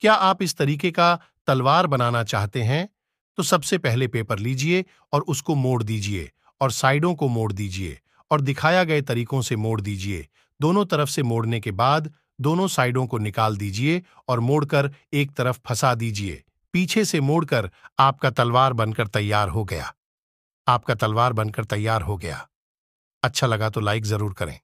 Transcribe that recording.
क्या आप इस तरीके का तलवार बनाना चाहते हैं तो सबसे पहले पेपर लीजिए और उसको मोड़ दीजिए और साइडों को मोड़ दीजिए और दिखाया गए तरीकों से मोड़ दीजिए दोनों तरफ से मोड़ने के बाद दोनों साइडों को निकाल दीजिए और मोड़कर एक तरफ फंसा दीजिए पीछे से मोड़कर आपका तलवार बनकर तैयार हो गया आपका तलवार बनकर तैयार हो गया अच्छा लगा तो लाइक जरूर करें